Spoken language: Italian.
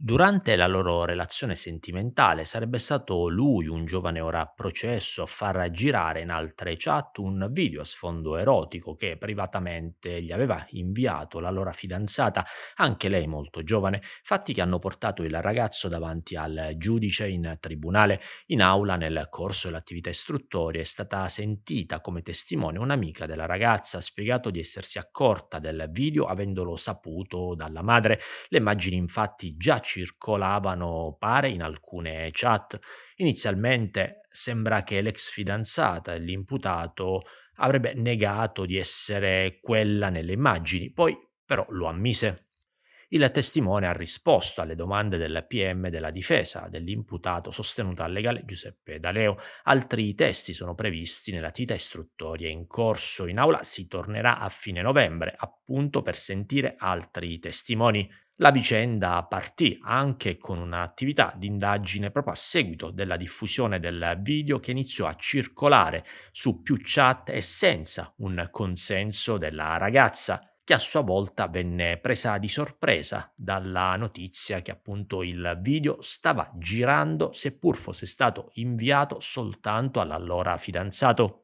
Durante la loro relazione sentimentale sarebbe stato lui, un giovane ora a processo, a far girare in altre chat un video a sfondo erotico che privatamente gli aveva inviato l'allora fidanzata, anche lei molto giovane, fatti che hanno portato il ragazzo davanti al giudice in tribunale. In aula nel corso dell'attività istruttoria è stata sentita come testimone un'amica della ragazza, ha spiegato di essersi accorta del video avendolo saputo dalla madre. Le immagini infatti già circolavano pare in alcune chat. Inizialmente sembra che l'ex fidanzata e l'imputato avrebbe negato di essere quella nelle immagini, poi però lo ammise. Il testimone ha risposto alle domande del PM della difesa dell'imputato sostenuta al legale Giuseppe D'Aleo. Altri testi sono previsti nella tita istruttoria in corso. In aula si tornerà a fine novembre, appunto per sentire altri testimoni. La vicenda partì anche con un'attività di indagine proprio a seguito della diffusione del video che iniziò a circolare su più chat e senza un consenso della ragazza, che a sua volta venne presa di sorpresa dalla notizia che appunto il video stava girando seppur fosse stato inviato soltanto all'allora fidanzato.